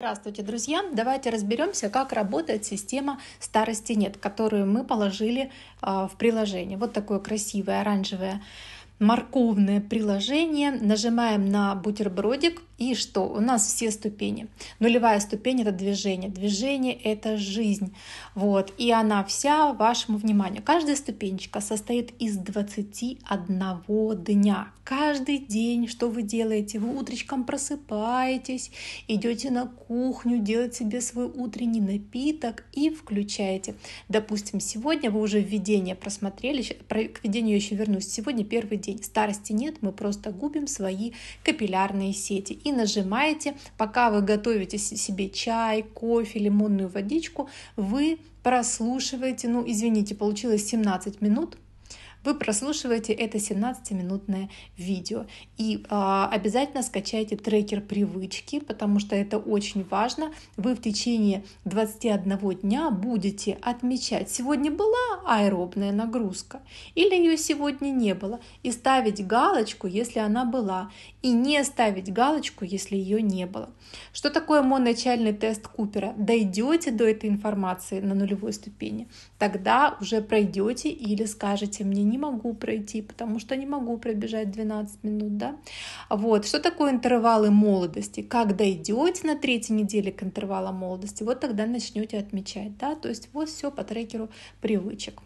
Здравствуйте, друзья! Давайте разберемся, как работает система старости нет, которую мы положили а, в приложение. Вот такое красивое оранжевое морковное приложение. Нажимаем на бутербродик, и что? У нас все ступени. Нулевая ступень — это движение. Движение — это жизнь. Вот. И она вся вашему вниманию. Каждая ступенечка состоит из 21 дня. Каждый день, что вы делаете? Вы утречком просыпаетесь, идете на кухню, делаете себе свой утренний напиток и включаете. Допустим, сегодня вы уже введение просмотрели, к введению еще вернусь. Сегодня первый день. Старости нет, мы просто губим свои капиллярные сети и нажимаете, пока вы готовите себе чай, кофе, лимонную водичку, вы прослушиваете, ну извините, получилось 17 минут, вы прослушиваете это 17-минутное видео. И а, обязательно скачайте трекер привычки, потому что это очень важно. Вы в течение 21 дня будете отмечать, сегодня была аэробная нагрузка или ее сегодня не было, и ставить галочку, если она была, и не ставить галочку, если ее не было. Что такое мой тест Купера? Дойдете до этой информации на нулевой ступени, тогда уже пройдете или скажете мне не не могу пройти, потому что не могу пробежать 12 минут, да. Вот, что такое интервалы молодости? Как дойдете на третьей неделе к интервалам молодости, вот тогда начнете отмечать, да, то есть вот все по трекеру привычек.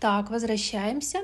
Так, возвращаемся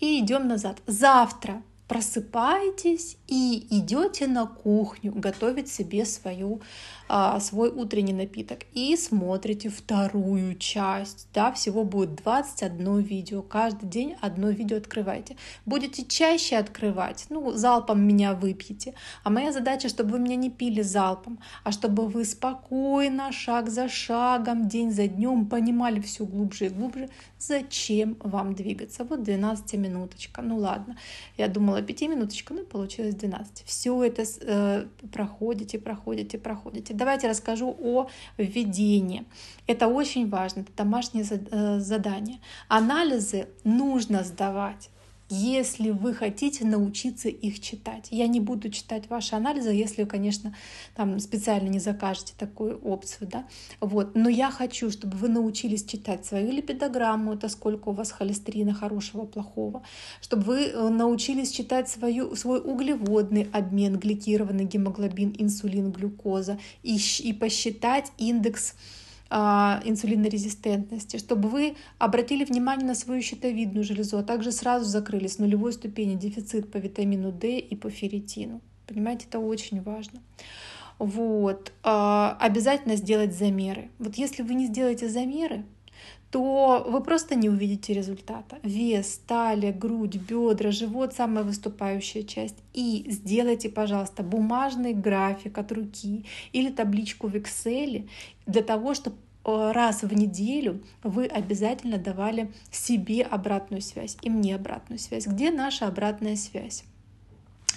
и идем назад. Завтра просыпаетесь и идете на кухню готовить себе свою, а, свой утренний напиток и смотрите вторую часть. Да, всего будет 21 видео. Каждый день одно видео открывайте. Будете чаще открывать. Ну, залпом меня выпьете. А моя задача, чтобы вы меня не пили залпом, а чтобы вы спокойно, шаг за шагом, день за днем понимали все глубже и глубже, зачем вам двигаться. Вот 12 минуточка. Ну ладно, я думала, стало 5 минуточка, ну получилось 12. Все это э, проходите, проходите, проходите. Давайте расскажу о введении. Это очень важно, это домашнее э, задание. Анализы нужно сдавать если вы хотите научиться их читать. Я не буду читать ваши анализы, если, конечно, там специально не закажете такую опцию, да, вот. Но я хочу, чтобы вы научились читать свою липидограмму, это сколько у вас холестерина хорошего, плохого, чтобы вы э, научились читать свою, свой углеводный обмен, гликированный гемоглобин, инсулин, глюкоза, и, и посчитать индекс а, инсулинорезистентности, чтобы вы обратили внимание на свою щитовидную железу, а также сразу закрыли с нулевой ступени дефицит по витамину D и по ферритину. Понимаете, это очень важно. Вот. А, обязательно сделать замеры. Вот если вы не сделаете замеры, то вы просто не увидите результата. Вес, талия, грудь, бедра, живот – самая выступающая часть. И сделайте, пожалуйста, бумажный график от руки или табличку в Excel для того, чтобы э, раз в неделю вы обязательно давали себе обратную связь и мне обратную связь. Где наша обратная связь?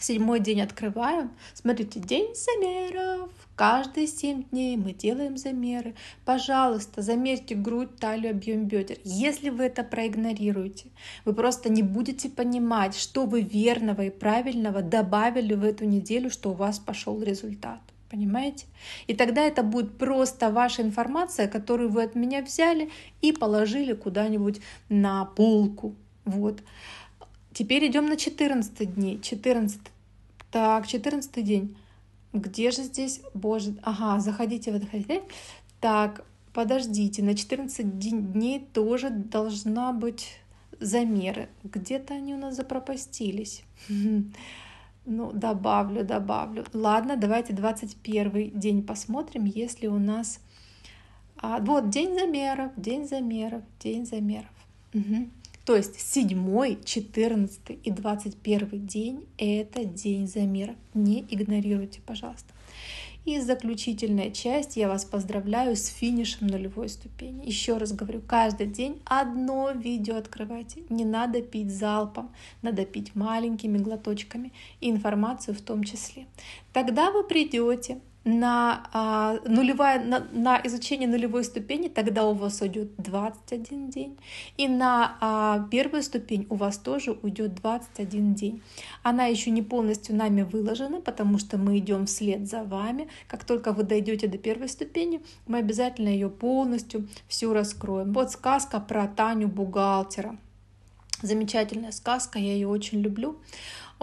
Седьмой день открываем. Смотрите, день замеров. Каждые семь дней мы делаем замеры. Пожалуйста, замерьте грудь, талию, объем бедер. Если вы это проигнорируете, вы просто не будете понимать, что вы верного и правильного добавили в эту неделю, что у вас пошел результат. Понимаете? И тогда это будет просто ваша информация, которую вы от меня взяли и положили куда-нибудь на полку. Вот. Теперь идем на 14 дней. 14 так, 14 день. Где же здесь, боже, ага, заходите в этот Так, подождите, на 14 дней тоже должна быть замеры. Где-то они у нас запропастились. Ну, добавлю, добавлю. Ладно, давайте 21 день посмотрим, если у нас... А, вот, день замеров, день замеров, день замеров. Угу. То есть 7, 14 и 21 день – это день замера. Не игнорируйте, пожалуйста. И заключительная часть, я вас поздравляю с финишем нулевой ступени. Еще раз говорю, каждый день одно видео открывайте. Не надо пить залпом, надо пить маленькими глоточками и информацию в том числе. Тогда вы придете на, а, нулевая, на, на изучение нулевой ступени, тогда у вас уйдет 21 день. И на а, первую ступень у вас тоже уйдет 21 день. Она еще не полностью нами выложена, потому что мы идем вслед за вами. Как только вы дойдете до первой ступени, мы обязательно ее полностью всю раскроем. Вот сказка про Таню бухгалтера. Замечательная сказка, я ее очень люблю.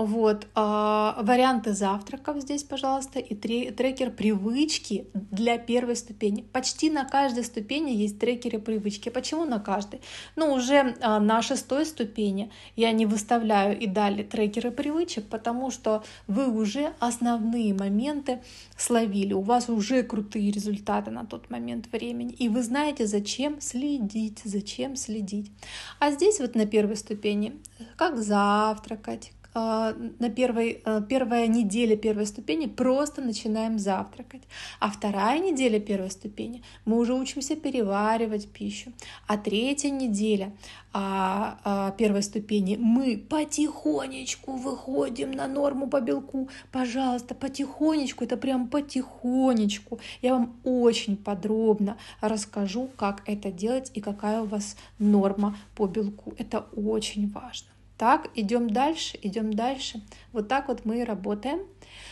Вот, а, варианты завтраков здесь, пожалуйста, и трекер привычки для первой ступени. Почти на каждой ступени есть трекеры привычки. Почему на каждой? Ну, уже а, на шестой ступени я не выставляю и далее трекеры привычек, потому что вы уже основные моменты словили. У вас уже крутые результаты на тот момент времени. И вы знаете, зачем следить, зачем следить. А здесь вот на первой ступени, как завтракать, а, на первой, а, первая неделя первой ступени просто начинаем завтракать, а вторая неделя первой ступени мы уже учимся переваривать пищу, а третья неделя а, первой ступени мы потихонечку выходим на норму по белку, пожалуйста, потихонечку, это прям потихонечку, я вам очень подробно расскажу, как это делать и какая у вас норма по белку, это очень важно. Так, идем дальше, идем дальше. Вот так вот мы и работаем.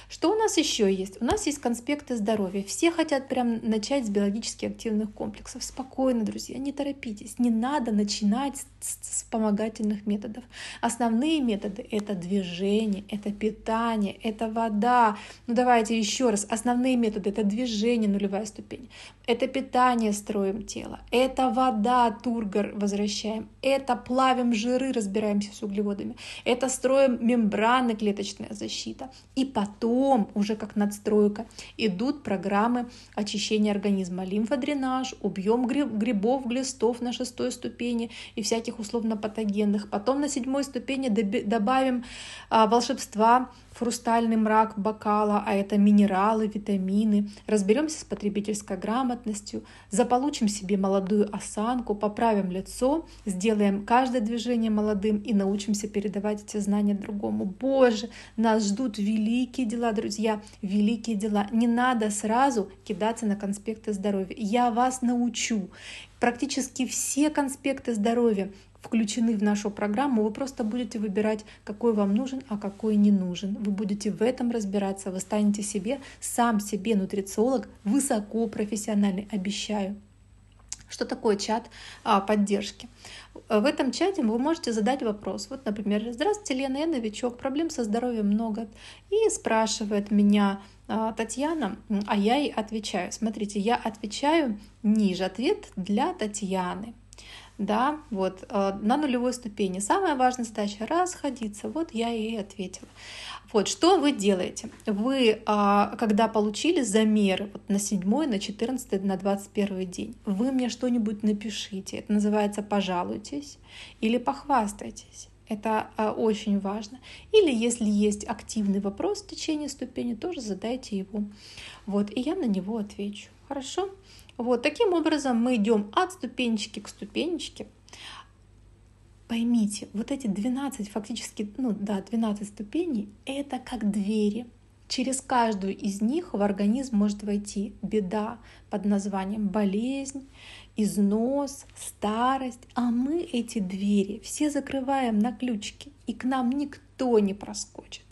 Что у нас еще есть? У нас есть конспекты здоровья. Все хотят прям начать с биологически активных комплексов. Спокойно, друзья, не торопитесь. Не надо начинать с помогательных методов. Основные методы — это движение, это питание, это вода. Ну давайте еще раз. Основные методы — это движение, нулевая ступень. Это питание строим тело. Это вода, тургор возвращаем. Это плавим жиры, разбираемся с углеводами. Это строим мембраны, клеточная защита. И потом потом, уже как надстройка, идут программы очищения организма, лимфодренаж, объем грибов, глистов на шестой ступени и всяких условно патогенных. Потом на седьмой ступени добавим а, волшебства хрустальный мрак бокала, а это минералы, витамины. Разберемся с потребительской грамотностью, заполучим себе молодую осанку, поправим лицо, сделаем каждое движение молодым и научимся передавать эти знания другому. Боже, нас ждут великие дела, друзья, великие дела. Не надо сразу кидаться на конспекты здоровья. Я вас научу. Практически все конспекты здоровья включены в нашу программу, вы просто будете выбирать, какой вам нужен, а какой не нужен. Вы будете в этом разбираться, вы станете себе, сам себе нутрициолог, высоко профессиональный, обещаю. Что такое чат а, поддержки? В этом чате вы можете задать вопрос. Вот, например, «Здравствуйте, Лена, я новичок, проблем со здоровьем много». И спрашивает меня а, Татьяна, а я ей отвечаю. Смотрите, я отвечаю ниже ответ для Татьяны да, вот, э, на нулевой ступени. Самая важная задача – расходиться, вот я и ответила. Вот, что вы делаете? Вы, а, когда получили замеры вот, на 7, на 14, на 21 день, вы мне что-нибудь напишите. Это называется «пожалуйтесь» или «похвастайтесь». Это а, очень важно. Или если есть активный вопрос в течение ступени, тоже задайте его. Вот, и я на него отвечу. Хорошо? Вот таким образом мы идем от ступенечки к ступенечке. Поймите, вот эти 12, фактически, ну да, 12 ступеней, это как двери. Через каждую из них в организм может войти беда под названием болезнь, износ, старость, а мы эти двери все закрываем на ключики, и к нам никто не проскочит.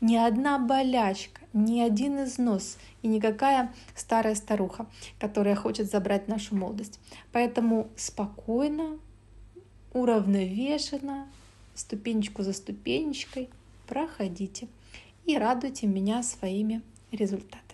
Ни одна болячка, ни один износ и никакая старая старуха, которая хочет забрать нашу молодость. Поэтому спокойно, уравновешенно, ступенечку за ступенечкой проходите и радуйте меня своими результатами.